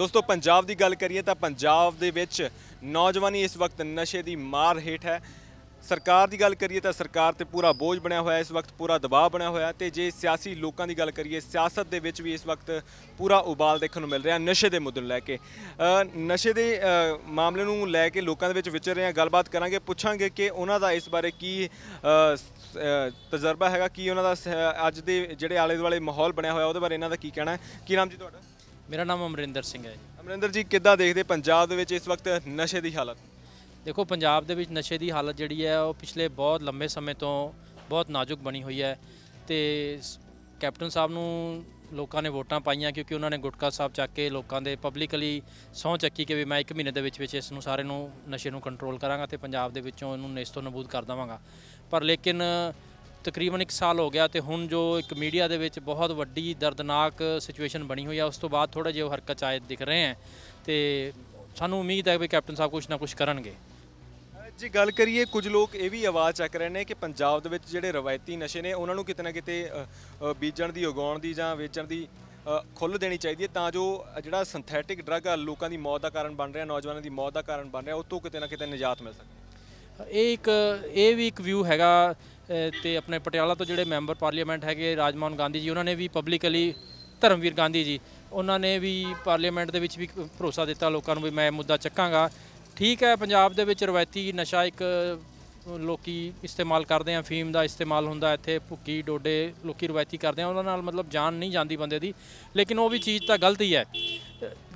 ਦੋਸਤੋ ਪੰਜਾਬ ਦੀ ਗੱਲ ਕਰੀਏ ਤਾਂ ਪੰਜਾਬ ਦੇ ਵਿੱਚ ਨੌਜਵਾਨੀ ਇਸ ਵਕਤ ਨਸ਼ੇ ਦੀ ਮਾਰ ਹੇਠ ਹੈ ਸਰਕਾਰ ਦੀ ਗੱਲ ਕਰੀਏ ਤਾਂ ਸਰਕਾਰ ਤੇ ਪੂਰਾ ਬੋਝ ਬਣਿਆ ਹੋਇਆ ਇਸ ਵਕਤ ਪੂਰਾ ਦਬਾਅ ਬਣਿਆ ਹੋਇਆ ਤੇ ਜੇ ਸਿਆਸੀ ਲੋਕਾਂ ਦੀ ਗੱਲ ਕਰੀਏ ਸਿਆਸਤ ਦੇ ਵਿੱਚ ਵੀ ਇਸ ਵਕਤ ਪੂਰਾ ਉਬਾਲ ਦੇਖਣ ਨੂੰ ਮਿਲ ਰਿਹਾ ਨਸ਼ੇ ਦੇ ਮੁੱਦੇ ਨੂੰ ਲੈ ਕੇ ਨਸ਼ੇ ਦੇ ਮਾਮਲੇ ਨੂੰ ਲੈ ਕੇ ਲੋਕਾਂ ਦੇ ਵਿੱਚ ਵਿਚਰ ਰਹੇ ਆ ਗੱਲਬਾਤ ਕਰਾਂਗੇ ਪੁੱਛਾਂਗੇ ਕਿ ਉਹਨਾਂ ਦਾ ਇਸ ਬਾਰੇ ਕੀ ਤਜਰਬਾ ਹੈਗਾ ਕੀ ਉਹਨਾਂ ਦਾ ਅੱਜ ਦੇ ਜਿਹੜੇ ਆਲੇ ਦੁਆਲੇ ਮਾਹੌਲ ਬਣਿਆ ਹੋਇਆ ਉਹਦੇ ਬਾਰੇ ਇਹਨਾਂ ਦਾ ਕੀ ਕਹਿਣਾ ਹੈ ਕੀ ਨਾਮ ਜੀ ਤੁਹਾਡਾ ਮੇਰਾ ਨਾਮ ਅਮਰਿੰਦਰ ਸਿੰਘ ਹੈ ਜੀ ਅਮਰਿੰਦਰ ਜੀ ਕਿੱਦਾਂ ਦੇਖਦੇ ਪੰਜਾਬ ਦੇ ਵਿੱਚ ਇਸ ਵਕਤ ਨਸ਼ੇ ਦੀ ਹਾਲਤ ਦੇਖੋ ਪੰਜਾਬ ਦੇ ਵਿੱਚ ਨਸ਼ੇ ਦੀ ਹਾਲਤ ਜਿਹੜੀ ਹੈ ਉਹ ਪਿਛਲੇ ਬਹੁਤ ਲੰਬੇ ਸਮੇਂ ਤੋਂ ਬਹੁਤ ਨਾਜ਼ੁਕ ਬਣੀ ਹੋਈ ਹੈ ਤੇ ਕੈਪਟਨ ਸਾਹਿਬ ਨੂੰ ਲੋਕਾਂ ਨੇ ਵੋਟਾਂ ਪਾਈਆਂ ਕਿਉਂਕਿ ਉਹਨਾਂ ਨੇ ਗੁਟਕਾ ਸਾਹਿਬ ਚੱਕ ਕੇ ਲੋਕਾਂ ਦੇ ਪਬਲਿਕਲੀ ਸੌਂ ਚੱਕੀ ਕਿ ਵੀ ਮੈਂ 1 ਮਹੀਨੇ ਦੇ ਵਿੱਚ ਵਿੱਚ ਇਸ ਨੂੰ ਸਾਰੇ ਨੂੰ ਨਸ਼ੇ ਨੂੰ ਕੰਟਰੋਲ ਕਰਾਂਗਾ ਤੇ ਪੰਜਾਬ ਦੇ ਵਿੱਚੋਂ ਇਹਨੂੰ ਨੇਸਤੋ ਨਬੂਦ ਕਰ ਦਵਾਂਗਾ ਪਰ ਲੇਕਿਨ ਤਕਰੀਬਨ 1 ਸਾਲ ਹੋ ਗਿਆ ਤੇ ਹੁਣ ਜੋ ਇੱਕ ਮੀਡੀਆ ਦੇ ਵਿੱਚ ਬਹੁਤ ਵੱਡੀ ਦਰਦਨਾਕ ਸਿਚੁਏਸ਼ਨ ਬਣੀ ਹੋਈ ਆ ਉਸ ਤੋਂ ਬਾਅਦ ਥੋੜਾ ਜਿਹਾ ਹਰਕਤ ਚਾਇਦ ਦਿਖ ਰਹੇ ਆ ਤੇ ਸਾਨੂੰ ਉਮੀਦ ਹੈ ਕਿ ਕੈਪਟਨ ਸਾਹਿਬ ਕੁਝ ਨਾ ਕੁਝ ਕਰਨਗੇ ਜੀ ਗੱਲ ਕਰੀਏ ਕੁਝ ਲੋਕ ਇਹ ਵੀ ਆਵਾਜ਼ ਚੱਕ ਰਹੇ ਨੇ ਕਿ ਪੰਜਾਬ ਦੇ ਵਿੱਚ ਜਿਹੜੇ ਰਵਾਇਤੀ ਨਸ਼ੇ ਨੇ ਉਹਨਾਂ ਨੂੰ ਕਿਤੇ ਨਾ ਕਿਤੇ ਬੀਜਣ ਦੀ ਉਗਾਉਣ ਦੀ ਜਾਂ ਵੇਚਣ ਦੀ ਖੁੱਲ ਦੇਣੀ ਚਾਹੀਦੀ ਹੈ ਤਾਂ ਜੋ ਜਿਹੜਾ ਸਿੰਥੈਟਿਕ ਡਰੱਗ ਲੋਕਾਂ ਦੀ ਮੌਤ ਦਾ ਕਾਰਨ ਬਣ ਰਿਹਾ ਨੌਜਵਾਨਾਂ ਦੀ ਮੌਤ ਦਾ ਕਾਰਨ ਬਣ ਰਿਹਾ ਉਹ ਤੋਂ ਕਿਤੇ ਨਾ ਕਿਤੇ ਨਜਾਤ ਮਿਲ ਸਕੇ ਇਹ ਇੱਕ ਇਹ ਵੀ ਇੱਕ ਵਿਊ ਹੈਗਾ ਤੇ ਆਪਣੇ ਪਟਿਆਲਾ ਤੋਂ ਜਿਹੜੇ ਮੈਂਬਰ ਪਾਰਲੀਮੈਂਟ ਹੈਗੇ ਰਾਜਮਾਨ ਗਾਂਧੀ ਜੀ ਉਹਨਾਂ ਨੇ ਵੀ ਪਬਲਿਕਲੀ ਧਰਮਵੀਰ ਗਾਂਧੀ ਜੀ ਉਹਨਾਂ ਨੇ ਵੀ ਪਾਰਲੀਮੈਂਟ ਦੇ ਵਿੱਚ ਵੀ ਭਰੋਸਾ ਦਿੱਤਾ ਲੋਕਾਂ ਨੂੰ ਵੀ ਮੈਂ ਮੁੱਦਾ ਚੱਕਾਂਗਾ ਠੀਕ ਹੈ ਪੰਜਾਬ ਦੇ ਵਿੱਚ ਰਵਾਇਤੀ ਨਸ਼ਾ ਇੱਕ ਲੋਕੀ ਇਸਤੇਮਾਲ ਕਰਦੇ ਆ ਫੀਮ ਦਾ ਇਸਤੇਮਾਲ ਹੁੰਦਾ ਇੱਥੇ ਭੁੱਕੀ ਡੋਡੇ ਲੋਕੀ ਰਵਾਇਤੀ ਕਰਦੇ ਆ ਉਹਨਾਂ ਨਾਲ ਮਤਲਬ ਜਾਨ ਨਹੀਂ ਜਾਂਦੀ ਬੰਦੇ ਦੀ ਲੇਕਿਨ ਉਹ ਵੀ ਚੀਜ਼ ਤਾਂ ਗਲਤ ਹੀ ਹੈ